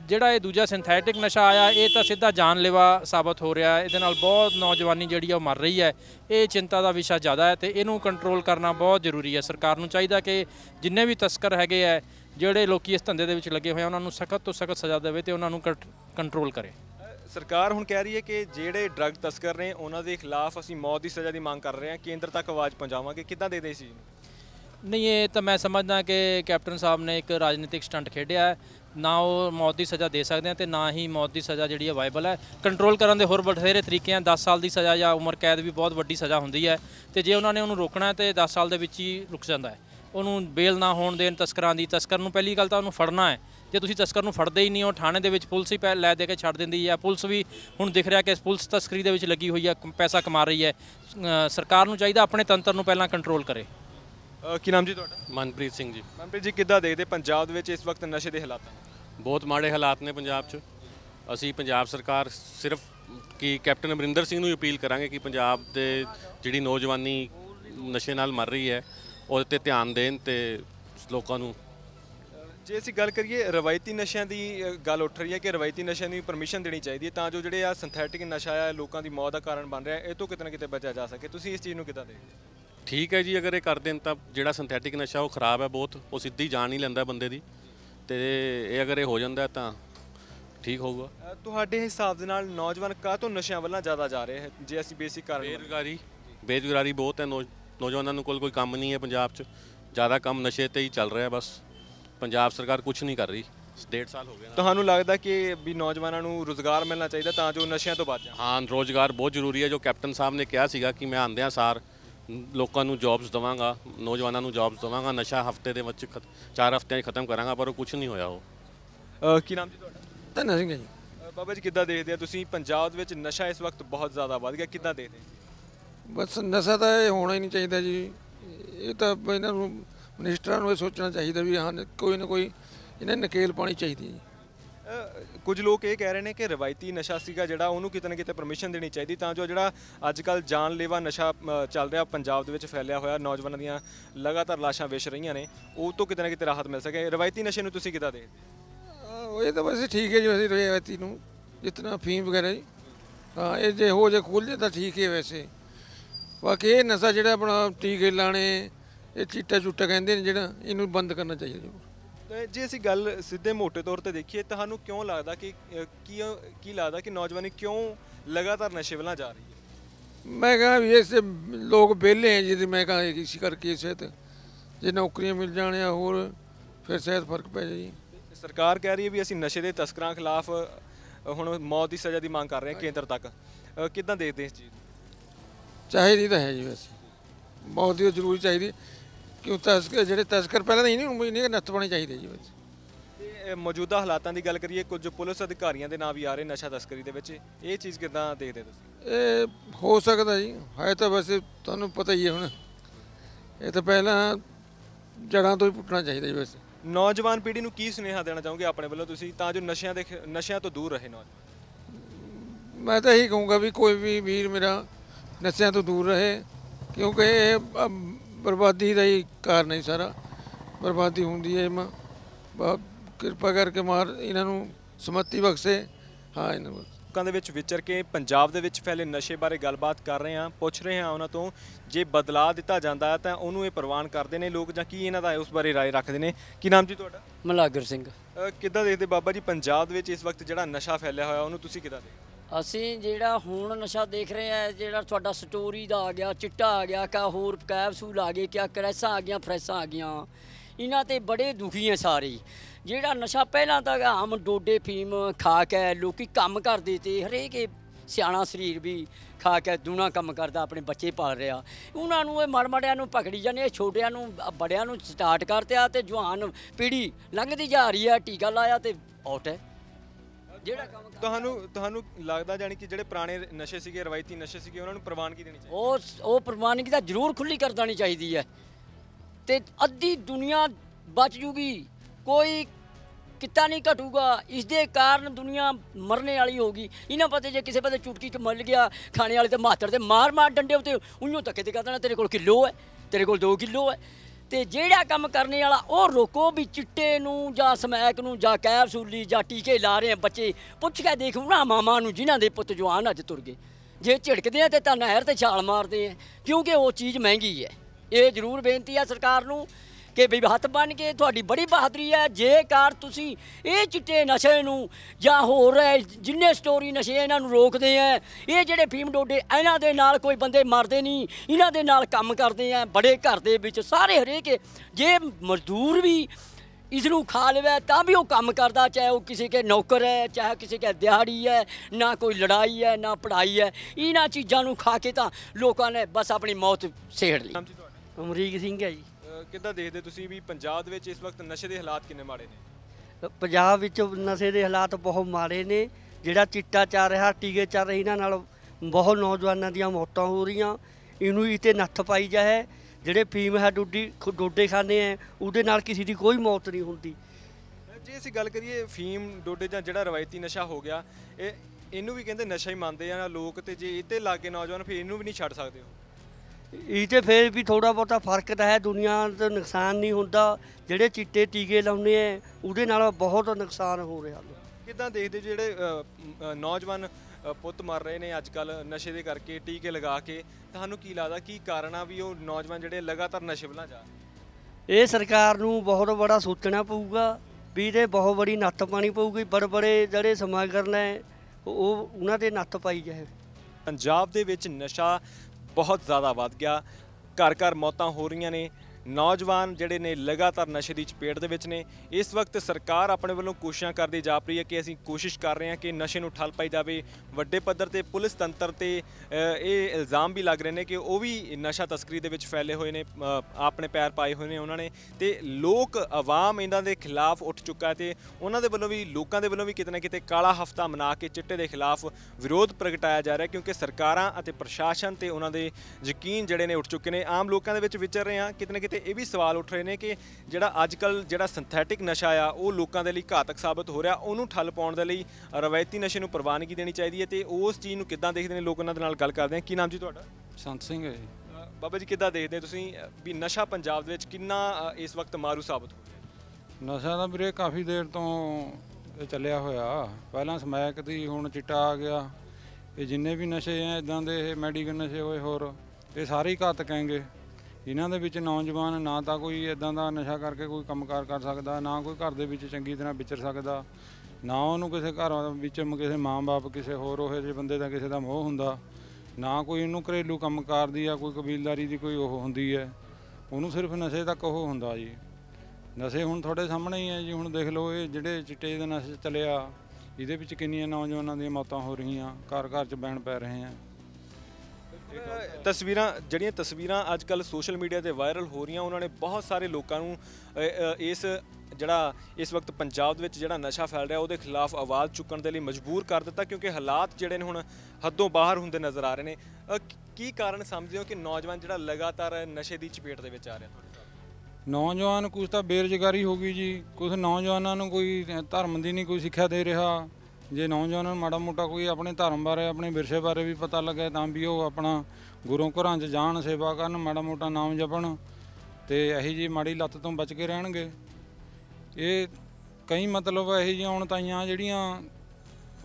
ਜਿਹੜਾ ਇਹ ਦੂਜਾ ਸਿੰਥੈਟਿਕ ਨਸ਼ਾ ਆਇਆ ਇਹ ਤਾਂ ਸਿੱਧਾ ਜਾਨਲੇਵਾ ਸਾਬਤ ਹੋ ਰਿਹਾ ਹੈ ਇਹਦੇ ਨਾਲ ਬਹੁਤ ਨੌਜਵਾਨੀ ਜਿਹੜੀ ਆ ਉਹ ਮਰ ਰਹੀ ਹੈ ਇਹ ਚਿੰਤਾ ਦਾ ਵਿਸ਼ਾ ਜ਼ਿਆਦਾ ਹੈ ਤੇ ਇਹਨੂੰ ਕੰਟਰੋਲ ਕਰਨਾ ਬਹੁਤ ਜ਼ਰੂਰੀ ਹੈ ਸਰਕਾਰ ਨੂੰ ਚਾਹੀਦਾ ਕਿ ਜਿੰਨੇ ਵੀ ਤਸਕਰ ਹੈਗੇ ਆ ਜਿਹੜੇ ਲੋਕੀ ਇਸ ਧੰਦੇ ਦੇ ਵਿੱਚ ਲੱਗੇ ਹੋਏ ਆ ਉਹਨਾਂ ਨੂੰ ਸਖਤ ਤੋਂ ਸਖਤ ਸਜ਼ਾ ਦੇਵੇ ਤੇ ਉਹਨਾਂ ਨੂੰ ਕੰਟਰੋਲ ਕਰੇ ਸਰਕਾਰ ਹੁਣ ਕਹਿ ਰਹੀ ਹੈ ਕਿ ਜਿਹੜੇ ਡਰੱਗ ਤਸਕਰ ਨੇ ਉਹਨਾਂ ਦੇ ਖਿਲਾਫ ਅਸੀਂ ਮੌਤ ਦੀ ਸਜ਼ਾ ਦੀ ਮੰਗ ਕਰ ਰਹੇ ਹਾਂ ਕੇਂਦਰ ਤੱਕ ਆਵਾਜ਼ ਪਹੁੰਚਾਵਾਂਗੇ ਕਿੱਦਾਂ ਦੇ ਦੇ ਸੀ ਨਹੀਂ ਇਹ ਤਾਂ ਮੈਂ ਸਮਝਦਾ ਕਿ ਕੈਪਟਨ ਸਾਹਿਬ ਨੇ ਇੱਕ ਰਾਜਨੀਤਿਕ ਸਟੰਟ ਖੇਡਿਆ ਹੈ ਨਾ ਉਹ ਮੌਤ ਦੀ ਸਜ਼ਾ ਦੇ ਸਕਦੇ ਆ ਤੇ ਨਾ ਹੀ ਮੌਤ ਦੀ ਸਜ਼ਾ ਜਿਹੜੀ ਹੈ ਵਾਇਬਲ ਹੈ ਕੰਟਰੋਲ ਕਰਨ ਦੇ ਹੋਰ ਬਥੇਰੇ ਤਰੀਕੇ ਆ 10 ਸਾਲ ਦੀ ਸਜ਼ਾ ਜਾਂ ਉਮਰ ਕੈਦ ਵੀ ਬਹੁਤ ਵੱਡੀ ਸਜ਼ਾ ਹੁੰਦੀ ਹੈ ਤੇ ਜੇ ਉਹਨਾਂ ਨੇ ਉਹਨੂੰ ਰੋਕਣਾ ਤੇ 10 ਸਾਲ ਦੇ ਵਿੱਚ ਹੀ ਰੁਕ ਜਾਂਦਾ ਹੈ ਉਹਨੂੰ ਬੇਲ ਨਾ ਹੋਣ ਦੇਣ ਤਸਕਰਾਂ ਦੀ ਤਸਕਰ ਨੂੰ ਪਹਿਲੀ ਗੱਲ ਤਾਂ ਉਹਨੂੰ ਫੜਨਾ ਹੈ ਜੇ ਤੁਸੀਂ ਤਸਕਰ ਨੂੰ ਫੜਦੇ ਹੀ ਨਹੀਂ ਹੋ ਥਾਣੇ ਦੇ ਵਿੱਚ ਪੁਲਿਸ ਹੀ ਲੈ ਦੇ ਕੇ ਛੱਡ ਦਿੰਦੀ ਹੈ ਪੁਲਿਸ ਵੀ ਹੁਣ ਦਿਖ ਰਿਹਾ ਕਿ ਪੁਲਿਸ ਤਸਕਰੀ ਦੇ ਵਿੱਚ ਲੱਗੀ ਹੋਈ ਹੈ ਪੈਸਾ ਕਮਾ ਰਹੀ ਹੈ ਸਰਕਾਰ ਨੂੰ ਚਾਹੀਦਾ ਆਪਣੇ ਤੰਤਰ ਨੂੰ ਪਹਿਲਾਂ ਕੰਟਰੋਲ ਕਰੇ ਕੀ ਨਾਮ ਜੀ ਤੁਹਾਡਾ ਮਨਪ੍ਰੀਤ ਸਿੰਘ ਜੀ ਮਨਪ੍ਰੀਤ ਜੀ ਕਿੱਦਾਂ ਦੇਖਦੇ ਪੰਜਾਬ ਦੇ ਵਿੱਚ ਇਸ ਵਕਤ ਨਸ਼ੇ ਦੇ ਹਾਲਾਤ ਬਹੁਤ ਮਾੜੇ ਹਾਲਾਤ ਨੇ ਪੰਜਾਬ 'ਚ ਅਸੀਂ ਪੰਜਾਬ ਸਰਕਾਰ ਸਿਰਫ ਕਿ ਕੈਪਟਨ ਅਮਰਿੰਦਰ ਸਿੰਘ ਨੂੰ ਅਪੀਲ ਕਰਾਂਗੇ ਕਿ ਪੰਜਾਬ ਦੇ ਜਿਹੜੀ ਨੌਜਵਾਨੀ ਨਸ਼ੇ ਨਾਲ ਮਰ ਰਹੀ ਹੈ ਉਹਦੇ ਤੇ ਧਿਆਨ ਦੇਣ ਤੇ ਲੋਕਾਂ ਨੂੰ ਜੇ ਅਸੀਂ ਗੱਲ ਕਰੀਏ ਰਵਾਇਤੀ ਨਸ਼ਿਆਂ ਦੀ ਗੱਲ ਉੱਠ ਰਹੀ ਹੈ ਕਿ ਰਵਾਇਤੀ ਨਸ਼ਿਆਂ ਨੂੰ ਪਰਮਿਸ਼ਨ ਦੇਣੀ ਚਾਹੀਦੀ ਹੈ ਤਾਂ ਜੋ ਜਿਹੜੇ ਆ ਸਿੰਥੈਟਿਕ ਨਸ਼ਾ ਆ ਲੋਕਾਂ ਦੀ ਮੌਤ ਦਾ ਕਾਰਨ ਬਣ ਰਿਹਾ ਇਹ ਤੋਂ ਕਿਤੇ ਨਾ ਕਿਤੇ ਬਚਿਆ ਜਾ ਸਕੇ ਤੁਸੀਂ ਇਸ ਚੀਜ਼ ਨੂੰ ਕਿੱਦਾਂ ਦੇਖਦੇ ਹੋ ਠੀਕ ਹੈ ਜੀ ਅਗਰ ਇਹ ਕਰ ਦੇਣ ਤਾਂ ਜਿਹੜਾ ਸਿੰਥੈਟਿਕ ਨਸ਼ਾ ਉਹ ਖਰਾਬ ਹੈ ਬਹੁਤ ਉਹ ਸਿੱਧੀ ਜਾਨ ਹੀ ਲੈਂਦਾ ਬੰਦੇ ਦੀ ਤੇ ਇਹ ਅਗਰ ਇਹ ਹੋ ਜਾਂਦਾ ਤਾਂ ਠੀਕ ਹੋਊਗਾ ਤੁਹਾਡੇ ਹਿਸਾਬ ਦੇ ਨਾਲ ਨੌਜਵਾਨ ਕਾ ਤੋਂ ਨਸ਼ਿਆਂ ਵੱਲ ਜ਼ਿਆਦਾ ਜਾ ਰਹੇ ਹੈ ਜੇ ਅਸੀਂ ਬੇਸਿਕ ਕਾਰਨ ਬੇਰੁਜ਼ਗਾਰੀ ਬੇਰੁਜ਼ਗਾਰੀ ਬਹੁਤ ਹੈ ਨੌਜਵਾਨਾਂ ਨੂੰ ਕੋਲ ਕੋਈ ਕੰਮ ਨਹੀਂ ਹੈ ਪੰਜਾਬ 'ਚ ਜ਼ਿਆਦਾ ਕੰਮ ਨਸ਼ੇ ਤੇ ਹੀ ਚੱਲ ਰਿਹਾ ਬਸ ਪੰਜਾਬ ਸਰਕਾਰ ਕੁਝ ਨਹੀਂ ਕਰ ਰਹੀ 1.5 ਸਾਲ ਹੋ ਗਏ ਤੁਹਾਨੂੰ ਲੱਗਦਾ ਕਿ ਵੀ ਨੌਜਵਾਨਾਂ ਨੂੰ ਰੋਜ਼ਗਾਰ ਮਿਲਣਾ ਚਾਹੀਦਾ ਤਾਂ ਜੋ ਨਸ਼ਿਆਂ ਤੋਂ ਬਚ ਜਾਣ ਹਾਂ ਰੋਜ਼ਗਾਰ ਬਹੁਤ ਜ਼ਰੂਰੀ ਹੈ ਜੋ ਕੈਪਟਨ ਸਾਹਿਬ ਨੇ ਕਿਹਾ ਸੀਗਾ ਕਿ ਮੈਂ ਆਂਦਿਆਂ ਸਾਰ ਲੋਕਾਂ ਨੂੰ ਜੌਬਸ ਦਵਾਂਗਾ ਨੌਜਵਾਨਾਂ ਨੂੰ ਜੌਬਸ ਦਵਾਂਗਾ ਨਸ਼ਾ ਹਫਤੇ ਦੇ ਵਿੱਚ ਚਾਰ ਹਫਤਿਆਂ ਵਿੱਚ ਖਤਮ ਕਰਾਂਗਾ ਪਰ ਉਹ ਕੁਝ ਨਹੀਂ ਹੋਇਆ ਉਹ ਕੀ ਨਾਮ ਜੀ ਤੁਹਾਡਾ ਧੰਨਾ ਸਿੰਘ ਜੀ ਬਾਬਾ ਜੀ ਕਿੱਦਾਂ ਦੇਖਦੇ ਆ ਤੁਸੀਂ ਪੰਜਾਬ ਦੇ ਵਿੱਚ ਨਸ਼ਾ ਇਸ ਵਕਤ ਬਹੁਤ ਜ਼ਿਆਦਾ ਵੱਧ ਗਿਆ ਕਿੱਦਾਂ ਦੇਖਦੇ ਬਸ ਨਸ਼ਾ ਤਾਂ ਇਹ ਹੋਣਾ ਹੀ ਨਹੀਂ ਚਾਹੀਦਾ ਜੀ ਇਹ ਤਾਂ ਇਹਨਾਂ ਨੂੰ ਮਨਿਸਟਰਾਂ ਨੂੰ ਇਹ ਸੋਚਣਾ ਚਾਹੀਦਾ ਵੀ ਹਾਂ ਕੋਈ ਨਾ ਕੋਈ ਇਹਨਾਂ ਨਕੇਲ ਪਾਣੀ ਚਾਹੀਦੀ ਜੀ ਕੁਝ ਲੋਕ ਇਹ ਕਹਿ ਰਹੇ ਨੇ ਕਿ ਰਵਾਇਤੀ ਨਸ਼ਾ ਸੀਗਾ ਜਿਹੜਾ ਉਹਨੂੰ ਕਿਤੇ ਨਾ ਕਿਤੇ ਪਰਮਿਸ਼ਨ ਦੇਣੀ ਚਾਹੀਦੀ ਤਾਂ ਜੋ ਜਿਹੜਾ ਅੱਜ ਕੱਲ ਜਾਨਲੇਵਾ ਨਸ਼ਾ ਚੱਲ ਰਿਹਾ ਪੰਜਾਬ ਦੇ ਵਿੱਚ ਫੈਲਿਆ ਹੋਇਆ ਨੌਜਵਾਨਾਂ ਦੀਆਂ ਲਗਾਤਾਰ ਲਾਸ਼ਾਂ ਵੇਚ ਰਹੀਆਂ ਨੇ ਉਹ ਤੋਂ ਕਿਤੇ ਨਾ ਕਿਤੇ ਰਾਹਤ ਮਿਲ ਸਕੇ ਰਵਾਇਤੀ ਨਸ਼ੇ ਨੂੰ ਤੁਸੀਂ ਕਿਦਾਂ ਦੇਖਦੇ ਇਹ ਤਾਂ ਵੈਸੇ ਠੀਕ ਹੈ ਜੀ ਵੈਸੇ ਰਵਾਇਤੀ ਨੂੰ ਜਿੰਨਾ ਫੀਮ ਵਗੈਰਾ ਜੀ ਹਾਂ ਇਹ ਜੇ ਹੋ ਜੇ ਖੁੱਲ ਜੇ ਤਾਂ ਠੀਕ ਹੈ ਵੈਸੇ ਬਾਕੀ ਇਹ ਨਸ਼ਾ ਜਿਹੜਾ ਆਪਣਾ ਟੀਕੇ ਲਾਣੇ ਇਹ ਚੀਟਾ ਚੁੱਟਾ ਕਹਿੰਦੇ ਨੇ ਜਿਹੜਾ ਇਹਨੂੰ ਬੰਦ ਕਰਨਾ ਚਾਹੀਦਾ ਜੇ ਅਸੀਂ ਗੱਲ ਸਿੱਧੇ ਮੋਟੇ ਤੌਰ ਤੇ ਦੇਖੀਏ ਤੁਹਾਨੂੰ ਕਿਉਂ ਲੱਗਦਾ ਕਿ ਕੀ ਕੀ ਲੱਗਦਾ ਕਿ ਨੌਜਵਾਨੀ ਕਿਉਂ ਲਗਾਤਾਰ ਨਸ਼ੇ ਵੱਲ ਜਾ ਰਹੀ ਹੈ ਮੈਂ ਵੀ कहा ਲੋਕ ਬੇਲੇ ਹੈ हैं ਮੈਂ मैं कहा ਕਰਕੇ ਇਸੇ ਤੇ ਜੇ ਨੌਕਰੀਆਂ ਮਿਲ ਜਾਣਿਆ ਹੋਰ ਫਿਰ ਸਿਹਤ ਫਰਕ ਪੈ ਜਾਈ ਸਰਕਾਰ ਕਹਿ ਰਹੀ ਹੈ ਵੀ ਅਸੀਂ ਨਸ਼ੇ ਦੇ ਤਸਕਰਾਂ ਖਿਲਾਫ ਹੁਣ ਮੌਤ ਦੀ ਸਜ਼ਾ ਦੀ ਮੰਗ ਕਰ ਰਹੇ ਹਾਂ ਕੇਂਦਰ ਤੱਕ ਕਿਦਾਂ ਦੇਖਦੇ ਇਸ ਚੀਜ਼ ਚਾਹੀਦੀ ਤਾਂ ਹੈ ਜੀ ਵੈਸੇ ਬਹੁਤ ਹੀ ਜ਼ਰੂਰੀ ਚਾਹੀਦੀ ਕਿਉਂ ਤਸਕਰ ਜਿਹੜੇ ਤਸਕਰ ਪਹਿਲਾਂ ਨਹੀਂ ਹੁਣ ਨਹੀਂ ਨੱਥ ਪਾਣੀ ਚਾਹੀਦੇ ਜੀ ਵਿੱਚ ਤੇ ਮੌਜੂਦਾ ਹਾਲਾਤਾਂ ਦੀ ਗੱਲ ਕਰੀਏ ਕੁਝ ਪੁਲਿਸ ਅਧਿਕਾਰੀਆਂ ਦੇ ਨਾਂ ਵੀ ਆ ਰਹੇ ਨਸ਼ਾ ਤਸਕਰੀ ਦੇ ਵਿੱਚ ਇਹ ਚੀਜ਼ ਕਿਦਾਂ ਦੇਖਦੇ ਤੁਸੀਂ ਇਹ ਹੋ ਸਕਦਾ ਜੀ ਹੈ ਤਾਂ ਬਸ ਤੁਹਾਨੂੰ ਪਤਾ ਹੀ ਹੈ ਹੁਣ ਇਹ ਤਾਂ ਪਹਿਲਾਂ ਜੜਾਂ ਤੋਂ ਹੀ ਪੁੱਟਣਾ ਚਾਹੀਦਾ ਜੀ ਬਸ ਨੌਜਵਾਨ ਪੀੜ੍ਹੀ ਨੂੰ ਕੀ ਸੁਨੇਹਾ ਦੇਣਾ ਚਾਹੋਗੇ ਆਪਣੇ ਵੱਲੋਂ ਤੁਸੀਂ ਤਾਂ ਜੋ ਨਸ਼ਿਆਂ ਦੇ ਨਸ਼ਿਆਂ ਤੋਂ ਦੂਰ ਰਹੇ ਨੌਜਵਾਨ ਮੈਂ ਤਾਂ ਇਹੀ ਕਹੂੰਗਾ ਵੀ ਕੋਈ ਵੀ ਵੀਰ ਮੇਰਾ ਨਸ਼ਿਆਂ ਤੋਂ ਦੂਰ ਰਹੇ ਕਿਉਂਕਿ ਇਹ ਬਰਬਾਦੀ ਦਾ ਹੀ ਕਾਰਨ ਹੈ ਸਾਰਾ ਬਰਬਾਦੀ ਹੁੰਦੀ ਹੈ ਮਾਂ ਕਿਰਪਾ ਕਰਕੇ ਮਾਰ ਇਹਨਾਂ ਨੂੰ ਸਮਤੀ ਬਖਸ਼ੇ ਹਾਂ ਇਹਨਾਂ ਨੂੰ ਲੋਕਾਂ ਦੇ ਵਿੱਚ ਵਿਚਰ ਕੇ ਪੰਜਾਬ ਦੇ ਵਿੱਚ ਫੈਲੇ ਨਸ਼ੇ ਬਾਰੇ ਗੱਲਬਾਤ ਕਰ ਰਹੇ ਹਾਂ ਪੁੱਛ ਰਹੇ ਹਾਂ ਉਹਨਾਂ ਤੋਂ ਜੇ ਬਦਲਾ ਦਿੱਤਾ ਜਾਂਦਾ ਤਾਂ ਉਹਨੂੰ ਇਹ ਪ੍ਰਵਾਨ ਕਰਦੇ ਨੇ ਲੋਕ ਜਾਂ ਕੀ ਇਹਨਾਂ ਦਾ ਉਸ ਬਾਰੇ رائے ਰੱਖਦੇ ਨੇ ਕੀ ਨਾਮ ਜੀ ਤੁਹਾਡਾ ਮਲਾਗਰ ਸਿੰਘ ਕਿੱਦਾਂ ਦੇਖਦੇ ਬਾਬਾ ਜੀ ਪੰਜਾਬ ਦੇ ਵਿੱਚ ਇਸ ਵਕਤ ਜਿਹੜਾ ਨਸ਼ਾ ਫੈਲਿਆ ਹੋਇਆ ਉਹਨੂੰ ਤੁਸੀਂ ਕਿੱਦਾਂ ਦੇਖਦੇ ਅਸੀਂ ਜਿਹੜਾ ਹੁਣ ਨਸ਼ਾ ਦੇਖ ਰਹੇ ਆ ਜਿਹੜਾ ਤੁਹਾਡਾ ਸਟੋਰੀ ਦਾ ਆ ਗਿਆ ਚਿੱਟਾ ਆ ਗਿਆ ਕਾ ਹੋਰ ਕੈਪਸੂਲ ਆ ਗਏ ਕਿਆ ਕ੍ਰੈਸਾ ਆ ਗਈਆਂ ਫਰੈਸਾਂ ਆ ਗਈਆਂ ਇਹਨਾਂ ਤੇ ਬੜੇ ਦੁਖੀ ਆ ਸਾਰੇ ਜਿਹੜਾ ਨਸ਼ਾ ਪਹਿਲਾਂ ਤਾਂ ਆਮ ਡੋਡੇ ਫੀਮ ਖਾ ਕੇ ਲੋਕੀ ਕੰਮ ਕਰਦੇ ਤੇ ਹਰੇਕ ਸਿਆਣਾ ਸਰੀਰ ਵੀ ਖਾ ਕੇ ਦੂਣਾ ਕੰਮ ਕਰਦਾ ਆਪਣੇ ਬੱਚੇ ਪਾਲ ਰਿਹਾ ਉਹਨਾਂ ਨੂੰ ਇਹ ਮਰਮੜਿਆਂ ਨੂੰ ਪਕੜੀ ਜਾਂਦੇ ਛੋਟਿਆਂ ਨੂੰ ਬੜਿਆਂ ਨੂੰ ਸਟਾਰਟ ਕਰਤਿਆ ਤੇ ਜਵਾਨ ਪੀੜੀ ਲੰਘਦੀ ਜਾ ਰਹੀ ਆ ਟੀਕਾ ਲਾਇਆ ਤੇ ਆਊਟ ਹੈ ਜਿਹੜਾ ਕੰਮ ਤੁਹਾਨੂੰ ਤੁਹਾਨੂੰ ਲੱਗਦਾ ਜਾਨੀ ਕਿ ਜਿਹੜੇ ਪੁਰਾਣੇ ਨਸ਼ੇ ਸੀਗੇ ਰਵਾਇਤੀ ਨਸ਼ੇ ਸੀਗੇ ਉਹਨਾਂ ਨੂੰ ਪ੍ਰਵਾਨਗੀ ਦੇਣੀ ਚਾਹੀਦੀ ਉਹ ਉਹ ਪ੍ਰਵਾਨਗੀ ਤਾਂ ਜ਼ਰੂਰ ਖੁੱਲੀ ਕਰ ਦੇਣੀ ਚਾਹੀਦੀ ਹੈ ਤੇ ਅੱਧੀ ਦੁਨੀਆ ਬਚ ਜੂਗੀ ਕੋਈ ਕਿੱਤਾ ਨਹੀਂ ਘਟੂਗਾ ਇਸ ਦੇ ਕਾਰਨ ਦੁਨੀਆ ਮਰਨੇ ਵਾਲੀ ਹੋਗੀ ਇਹਨਾਂ ਪਤੇ ਜੇ ਕਿਸੇ ਪਤੇ ਚੁਟਕੀ ਚ ਮਿਲ ਗਿਆ ਖਾਣੇ ਵਾਲੇ ਤੇ ਮਾਤਰ ਤੇ ਮਾਰ ਮਾਰ ਡੰਡੇ ਉਤੇ ਉਹਨੂੰ ਧੱਕੇ ਤੇ ਕਹਦਣਾ ਤੇਰੇ ਕੋਲ ਕਿਲੋ ਹੈ ਤੇਰੇ ਕੋਲ 2 ਕਿਲੋ ਹੈ ਤੇ ਜਿਹੜਾ ਕੰਮ ਕਰਨੇ ਵਾਲਾ ਉਹ ਰੋਕੋ ਵੀ ਚਿੱਟੇ ਨੂੰ ਜਾਂ ਸਮੈਕ ਨੂੰ ਜਾਂ ਕੈਪਸੂਲੀ ਜਾਂ ਟੀਕੇ ਲਾ ਰਹੇ ਆ ਬੱਚੇ ਪੁੱਛ ਕੇ ਦੇਖ ਉਹਨਾਂ ਮਾਮਾ ਨੂੰ ਜਿਨ੍ਹਾਂ ਦੇ ਪੁੱਤ ਜਵਾਨ ਅੱਜ ਤੁਰ ਗਏ ਜੇ ਝਿੜਕਦੇ ਆ ਤੇ ਤਾਂ ਨਹਿਰ ਤੇ ਛਾਲ ਮਾਰਦੇ ਆ ਕਿਉਂਕਿ ਉਹ ਚੀਜ਼ ਮਹਿੰਗੀ ਹੈ ਇਹ ਜ਼ਰੂਰ ਬੇਨਤੀ ਆ ਸਰਕਾਰ ਨੂੰ ਕਿ ਹੱਥ ਬਣ ਕੇ ਤੁਹਾਡੀ ਬੜੀ ਬਹਾਦਰੀ ਹੈ ਜੇਕਰ ਤੁਸੀਂ ਇਹ ਚਿੱਟੇ ਨਸ਼ੇ ਨੂੰ ਜਾਂ ਹੋਰ ਜਿੰਨੇ ਸਟੋਰੀ ਨਸ਼ੇ ਇਹਨਾਂ ਨੂੰ ਰੋਕਦੇ ਆ ਇਹ ਜਿਹੜੇ ਫੀਮ ਡੋਡੇ ਇਹਨਾਂ ਦੇ ਨਾਲ ਕੋਈ ਬੰਦੇ ਮਰਦੇ ਨਹੀਂ ਇਹਨਾਂ ਦੇ ਨਾਲ ਕੰਮ ਕਰਦੇ ਆ ਬੜੇ ਘਰ ਦੇ ਵਿੱਚ ਸਾਰੇ ਹਰੇਕ ਜੇ ਮਜ਼ਦੂਰ ਵੀ ਇਸ ਨੂੰ ਖਾ ਲਵੇ ਤਾਂ ਵੀ ਉਹ ਕੰਮ ਕਰਦਾ ਚਾਹੇ ਉਹ ਕਿਸੇ ਕੇ ਨੌਕਰ ਹੈ ਚਾਹੇ ਕਿਸੇ ਕੇ ਦਿਹਾੜੀ ਹੈ ਨਾ ਕੋਈ ਲੜਾਈ ਹੈ ਨਾ ਪੜਾਈ ਹੈ ਇਹਨਾਂ ਚੀਜ਼ਾਂ ਨੂੰ ਖਾ ਕੇ ਤਾਂ ਲੋਕਾਂ ਨੇ ਬਸ ਆਪਣੀ ਮੌਤ ਸੇੜ ਲਈ ਅਮਰੀਕ ਸਿੰਘ ਹੈ ਜੀ ਕਿੱਦਾਂ ਦੇਖਦੇ ਤੁਸੀਂ ਵੀ ਪੰਜਾਬ ਦੇ ਵਿੱਚ ਇਸ ਵਕਤ ਨਸ਼ੇ ਦੇ ਹਾਲਾਤ ਕਿੰਨੇ ਮਾੜੇ ਨੇ ਪੰਜਾਬ ਵਿੱਚ ਨਸ਼ੇ ਦੇ ਹਾਲਾਤ ਬਹੁਤ ਮਾੜੇ ਨੇ ਜਿਹੜਾ ਚਿੱਟਾ ਚੱਲ ਰਿਹਾ ਟੀਕੇ ਚੱਲ ਰਹੇ ਇਹਨਾਂ ਨਾਲ ਬਹੁਤ ਨੌਜਵਾਨਾਂ ਦੀਆਂ ਮੌਤਾਂ ਹੋ ਰਹੀਆਂ ਇਹਨੂੰ ਹੀ ਤੇ ਨੱਥ ਪਾਈ ਜਾਏ ਜਿਹੜੇ ਫੀਮ ਹੈ ਡੋਡੀ ਡੋਡੇ ਖਾਣੇ ਆ ਉਹਦੇ ਨਾਲ ਕਿਸੇ ਦੀ ਕੋਈ ਮੌਤ ਨਹੀਂ ਹੁੰਦੀ ਜੇ ਅਸੀਂ ਗੱਲ ਕਰੀਏ ਫੀਮ ਡੋਡੇ ਜਾਂ ਜਿਹੜਾ ਰਵਾਇਤੀ ਨਸ਼ਾ ਹੋ ਗਿਆ ਇਹ ਇਹਨੂੰ ਵੀ ਕਹਿੰਦੇ ਨਸ਼ਾ ਹੀ ਮੰਨਦੇ ਆ ਲੋਕ ਤੇ ਜੇ ਇਹਤੇ ਲਾਗੇ ਨੌਜਵਾਨ ਫਿਰ ਇਹਨੂੰ ਵੀ ਨਹੀਂ ਛੱਡ ਸਕਦੇ ਹੋ ਇਹ ਤੇ ਫੇਰ ਵੀ ਥੋੜਾ ਬਹੁਤਾ ਫਰਕ ਤਾਂ ਹੈ ਦੁਨੀਆ ਤੇ ਨੁਕਸਾਨ ਨਹੀਂ ਹੁੰਦਾ ਜਿਹੜੇ ਚਿੱਟੇ ਟੀਕੇ ਲਾਉਂਦੇ ਆ ਉਹਦੇ ਨਾਲ ਬਹੁਤ ਨੁਕਸਾਨ ਹੋ ਰਿਹਾ ਕਿਦਾਂ ਦੇਖਦੇ ਜਿਹੜੇ ਨੌਜਵਾਨ ਪੁੱਤ ਮਰ ਰਹੇ ਨੇ ਅੱਜ ਕੱਲ ਨਸ਼ੇ ਦੇ ਕਰਕੇ ਟੀਕੇ ਲਗਾ ਕੇ ਤੁਹਾਨੂੰ ਕੀ ਲੱਗਦਾ ਕੀ ਕਾਰਨ ਆ ਵੀ ਉਹ ਨੌਜਵਾਨ ਜਿਹੜੇ ਲਗਾਤਾਰ ਨਸ਼ੇ ਵੱਲ ਜਾ ਇਹ ਸਰਕਾਰ ਨੂੰ ਬਹੁਤ ਬੜਾ ਸੋਚਣਾ ਪਊਗਾ ਵੀ ਇਹਦੇ ਬਹੁਤ ਬੜੀ ਨੱਤ ਪਾਣੀ ਪਊਗੀ ਬੜ ਬੜੇ ਜਿਹੜੇ ਸਮਾਗਰ ਨੇ ਉਹ ਉਹਨਾਂ ਦੇ ਨੱਤ ਪਾਈ ਜਾਏ ਪੰਜਾਬ ਦੇ ਵਿੱਚ ਨਸ਼ਾ ਬਹੁਤ ਜ਼ਿਆਦਾ ਵੱਧ ਗਿਆ ਘਰ ਘਰ ਮੌਤਾਂ ਹੋ ਰਹੀਆਂ ਨੇ ਨੌਜਵਾਨ ਜਿਹੜੇ ਨੇ ਲਗਾਤਾਰ ਨਸ਼ੇ ਦੀ ਚਪੇਟ ਦੇ ਵਿੱਚ ਨੇ ਇਸ ਵਕਤ ਸਰਕਾਰ ਆਪਣੇ ਵੱਲੋਂ ਕੋਸ਼ਿਸ਼ਾਂ ਕਰਦੀ ਜਾ ਰਹੀ ਹੈ ਕਿ ਅਸੀਂ ਕੋਸ਼ਿਸ਼ ਕਰ ਰਹੇ ਹਾਂ ਕਿ ਨਸ਼ੇ ਨੂੰ ਠੱਲ ਪਾਈ ਜਾਵੇ ਵੱਡੇ ਪੱਧਰ ਤੇ ਪੁਲਿਸ ਤੰਤਰ ਤੇ ਇਹ ਇਲਜ਼ਾਮ ਵੀ ਲੱਗ ਰਹੇ ਨੇ ਕਿ ਉਹ ਵੀ ਨਸ਼ਾ ਤਸਕਰੀ ਦੇ ਵਿੱਚ ਫੈਲੇ ਹੋਏ ਨੇ ਆਪਣੇ ਪੈਰ ਪਾਏ ਹੋਏ ਨੇ ਉਹਨਾਂ ਨੇ ਤੇ ਲੋਕ ਆਵਾਮ ਇਹਨਾਂ ਦੇ ਖਿਲਾਫ ਉੱਠ ਚੁੱਕਾ ਹੈ ਤੇ ਉਹਨਾਂ ਦੇ ਵੱਲੋਂ ਵੀ ਲੋਕਾਂ ਦੇ ਵੱਲੋਂ ਵੀ ਕਿਤੇ ਨਾ ਕਿਤੇ ਕਾਲਾ ਹਫਤਾ ਮਨਾ ਕੇ ਚਿੱਟੇ ਦੇ ਖਿਲਾਫ ਵਿਰੋਧ ਪ੍ਰਗਟਾਇਆ ਜਾ ਰਿਹਾ ਕਿਉਂਕਿ ਸਰਕਾਰਾਂ ਅਤੇ ਪ੍ਰਸ਼ਾਸਨ ਤੇ ਉਹਨਾਂ ਦੇ ਯਕੀਨ ਜਿਹੜੇ ਨੇ ਉੱਠ ਚੁੱਕੇ ਨੇ ਆਮ ਲੋਕਾਂ ਦੇ ਵਿੱਚ ਵਿਚਰ ਰਹੇ ਆ ਕਿਤੇ ਨਾ ਕਿਤੇ ਤੇ ਇਹ ਵੀ ਸਵਾਲ ਉੱਠ ਰਹੇ ਨੇ ਕਿ ਜਿਹੜਾ ਅੱਜ ਕੱਲ ਜਿਹੜਾ ਸਿੰਥੈਟਿਕ ਨਸ਼ਾ ਆ ਉਹ ਲੋਕਾਂ ਦੇ ਲਈ ਘਾਤਕ ਸਾਬਤ ਹੋ ਰਿਹਾ ਉਹਨੂੰ ਠੱਲ ਪਾਉਣ ਦੇ ਲਈ ਰਵਾਇਤੀ ਨਸ਼ੇ ਨੂੰ ਪ੍ਰਵਾਨਗੀ ਦੇਣੀ ਚਾਹੀਦੀ ਹੈ ਤੇ ਉਸ ਚੀਜ਼ ਨੂੰ ਕਿੱਦਾਂ ਦੇਖਦੇ ਨੇ ਲੋਕ ਉਹਨਾਂ ਦੇ ਨਾਲ ਗੱਲ ਕਰਦੇ ਆ ਕੀ ਨਾਮ ਜੀ ਤੁਹਾਡਾ ਸੰਤ ਸਿੰਘ ਹੈ ਜੀ ਬਾਬਾ ਜੀ ਕਿੱਦਾਂ ਦੇਖਦੇ ਤੁਸੀਂ ਵੀ ਨਸ਼ਾ ਪੰਜਾਬ ਦੇ ਵਿੱਚ ਕਿੰਨਾ ਇਸ ਵਕਤ ਮਾਰੂ ਸਾਬਤ ਹੋ ਰਿਹਾ ਨਸ਼ਾ ਤਾਂ ਵੀਰੇ ਕਾਫੀ ਦੇਰ ਤੋਂ ਚੱਲਿਆ ਹੋਇਆ ਪਹਿਲਾਂ ਸਮੈਕ ਦੀ ਹੁਣ ਚਿੱਟਾ ਆ ਗਿਆ ਇਹ ਜਿੰਨੇ ਵੀ ਨਸ਼ੇ ਆ ਇਦਾਂ ਦੇ ਇਹ ਮੈਡੀਕਲ ਨਸ਼ੇ ਹੋਏ ਹੋਰ ਇਹ ਸਾਰੇ ਹੀ ਘਾਤਕ ਹੈਗੇ ਇਹਨਾਂ ਦੇ ਵਿੱਚ ਨੌਜਵਾਨ ਨਾ ਤਾਂ ਕੋਈ ਇਦਾਂ ਦਾ ਨਸ਼ਾ ਕਰਕੇ ਕੋਈ ਕੰਮਕਾਰ ਕਰ ਸਕਦਾ ਨਾ ਕੋਈ ਘਰ ਦੇ ਵਿੱਚ ਚੰਗੀ ਤਰ੍ਹਾਂ ਵਿਚਰ ਸਕਦਾ ਨਾ ਉਹਨੂੰ ਕਿਸੇ ਘਰ ਵਿੱਚ ਕਿਸੇ ਮਾਂ-ਬਾਪ ਕਿਸੇ ਹੋਰ ਉਹ ਜਿਹੇ ਬੰਦੇ ਦਾ ਕਿਸੇ ਦਾ ਮੋਹ ਹੁੰਦਾ ਨਾ ਕੋਈ ਇਹਨੂੰ ਘਰੇਲੂ ਕੰਮਕਾਰ ਦੀ ਆ ਕੋਈ ਕਬੀਲਦਾਰੀ ਦੀ ਕੋਈ ਉਹ ਹੁੰਦੀ ਹੈ ਉਹਨੂੰ ਸਿਰਫ ਨਸ਼ੇ ਤੱਕ ਉਹ ਹੁੰਦਾ ਜੀ ਨਸ਼ੇ ਹੁਣ ਤੁਹਾਡੇ ਸਾਹਮਣੇ ਹੀ ਹੈ ਜੀ ਹੁਣ ਦੇਖ ਲਓ ਇਹ ਜਿਹੜੇ ਚਿੱਟੇ ਦੇ ਨਸ਼ੇ ਚੱਲਿਆ ਇਹਦੇ ਵਿੱਚ ਕਿੰਨੀਆਂ ਨੌਜਵਾਨਾਂ ਦੀਆਂ ਮੌਤਾਂ ਹੋ ਰਹੀਆਂ ਘਰ ਘਰ 'ਚ ਬੈਣ ਪੈ ਰਹੇ ਆ ਤਸਵੀਰਾਂ ਜਿਹੜੀਆਂ ਤਸਵੀਰਾਂ ਅੱਜ ਕੱਲ ਸੋਸ਼ਲ ਮੀਡੀਆ ਤੇ ਵਾਇਰਲ ਹੋ ਰਹੀਆਂ ਉਹਨਾਂ ਨੇ ਬਹੁਤ ਸਾਰੇ ਲੋਕਾਂ ਨੂੰ ਇਸ ਜਿਹੜਾ ਇਸ ਵਕਤ ਪੰਜਾਬ ਦੇ ਵਿੱਚ ਜਿਹੜਾ ਨਸ਼ਾ ਫੈਲ ਰਿਹਾ ਉਹਦੇ ਖਿਲਾਫ ਆਵਾਜ਼ ਚੁੱਕਣ ਦੇ ਲਈ ਮਜਬੂਰ ਕਰ ਦਿੱਤਾ ਕਿਉਂਕਿ ਹਾਲਾਤ ਜਿਹੜੇ ਨੇ ਹੁਣ ਹੱਦੋਂ ਬਾਹਰ ਹੁੰਦੇ ਨਜ਼ਰ ਆ ਰਹੇ ਨੇ ਕੀ ਕਾਰਨ ਸਮਝਦੇ ਹੋ ਕਿ ਨੌਜਵਾਨ ਜਿਹੜਾ ਲਗਾਤਾਰ ਨਸ਼ੇ ਦੀ ਚਪੇਟ ਦੇ ਵਿੱਚ ਆ ਰਿਹਾ ਨੌਜਵਾਨ ਕੁਝ ਤਾਂ ਬੇਰੁਜ਼ਗਾਰੀ ਹੋ ਗਈ ਜੀ ਕੁਝ ਨੌਜਵਾਨਾਂ ਨੂੰ ਕੋਈ ਧਰਮ ਦੀ ਨਹੀਂ ਕੋਈ ਸਿੱਖਿਆ ਦੇ ਰਿਹਾ ਜੇ ਨੌਜਵਾਨਾਂ ਨੂੰ ਮਾੜਾ ਮੋਟਾ ਕੋਈ ਆਪਣੇ ਧਰਮ ਬਾਰੇ ਆਪਣੇ ਵਿਰਸੇ ਬਾਰੇ ਵੀ ਪਤਾ ਲੱਗੇ ਤਾਂ ਵੀ ਉਹ ਆਪਣਾ ਗੁਰੂ ਘਰਾਂ 'ਚ ਜਾਣ ਸੇਵਾ ਕਰਨ ਮਾੜਾ ਮੋਟਾ ਨਾਮ ਜਪਣ ਤੇ ਇਹੀ ਜੀ ਮਾੜੀ ਲੱਤ ਤੋਂ ਬਚ ਕੇ ਰਹਿਣਗੇ ਇਹ ਕਈ ਮਤਲਬ ਇਹੋ ਜੀ ਹੁਣ ਤਾਈਆਂ ਜਿਹੜੀਆਂ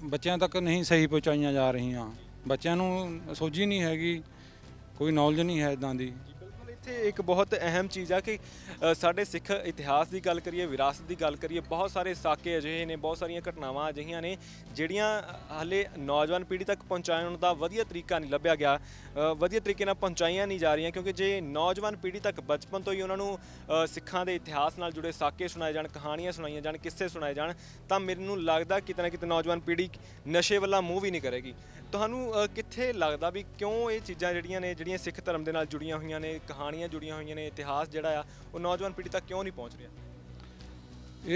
ਬੱਚਿਆਂ ਤੱਕ ਨਹੀਂ ਸਹੀ ਪਹੁੰਚਾਈਆਂ ਜਾ ਰਹੀਆਂ ਬੱਚਿਆਂ ਨੂੰ ਸੋਝੀ ਨਹੀਂ ਹੈਗੀ ਕੋਈ ਨੌਲੇਜ ਨਹੀਂ ਹੈ ਇਦਾਂ ਦੀ ਇੱਥੇ ਇੱਕ ਬਹੁਤ ਅਹਿਮ ਚੀਜ਼ ਆ ਕਿ ਸਾਡੇ ਸਿੱਖ ਇਤਿਹਾਸ ਦੀ ਗੱਲ ਕਰੀਏ ਵਿਰਾਸਤ ਦੀ ਗੱਲ ਕਰੀਏ ਬਹੁਤ ਸਾਰੇ ਸਾਕੇ ਅਜਿਹੇ ਨੇ ਬਹੁਤ ਸਾਰੀਆਂ ਘਟਨਾਵਾਂ ਅਜਿਹੀਆਂ ਨੇ ਜਿਹੜੀਆਂ ਹਲੇ ਨੌਜਵਾਨ ਪੀੜ੍ਹੀ ਤੱਕ ਪਹੁੰਚਾਉਣ ਦਾ ਵਧੀਆ ਤਰੀਕਾ ਨਹੀਂ ਲੱਭਿਆ ਗਿਆ ਵਧੀਆ ਤਰੀਕੇ ਨਾਲ ਪਹੁੰਚਾਈਆਂ ਨਹੀਂ ਜਾ ਰਹੀਆਂ ਕਿਉਂਕਿ ਜੇ ਨੌਜਵਾਨ ਪੀੜ੍ਹੀ ਤੱਕ ਬਚਪਨ ਤੋਂ ਹੀ ਉਹਨਾਂ ਨੂੰ ਸਿੱਖਾਂ ਦੇ ਇਤਿਹਾਸ ਨਾਲ ਜੁੜੇ ਸਾਕੇ ਸੁਣਾਏ ਜਾਣ ਕਹਾਣੀਆਂ ਸੁਣਾਈਆਂ ਜਾਣ ਕਿੱਸੇ ਸੁਣਾਏ ਜਾਣ ਤਾਂ ਮੈਨੂੰ ਲੱਗਦਾ ਕਿਤੇ ਨਾ ਕਿਤੇ ਨੌਜਵਾਨ ਪੀੜ੍ਹੀ ਨਸ਼ੇ ਵਾਲਾ ਮੂਵ ਵੀ ਨਹੀਂ ਕਰੇਗੀ ਤੁਹਾਨੂੰ ਕਿੱਥੇ ਲੱਗਦਾ ਵੀ ਕਿਉਂ ਇਹ ਚੀਜ਼ਾਂ ਜਿਹੜੀਆਂ ਨੇ ਜਿਹੜੀਆਂ ਸਿੱਖ ਧਰਮ ਦੇ ਨਾਲ ਜੁੜੀਆਂ ਹੋਈਆਂ ਨੇ ਕਹਾਣੀਆਂ ਕਹਾਣੀਆਂ ਜੁੜੀਆਂ ਹੋਈਆਂ ਨੇ ਇਤਿਹਾਸ ਜਿਹੜਾ ਆ ਉਹ ਨੌਜਵਾਨ ਪੀੜ੍ਹੀ ਤੱਕ ਕਿਉਂ ਨਹੀਂ ਪਹੁੰਚ ਰਿਹਾ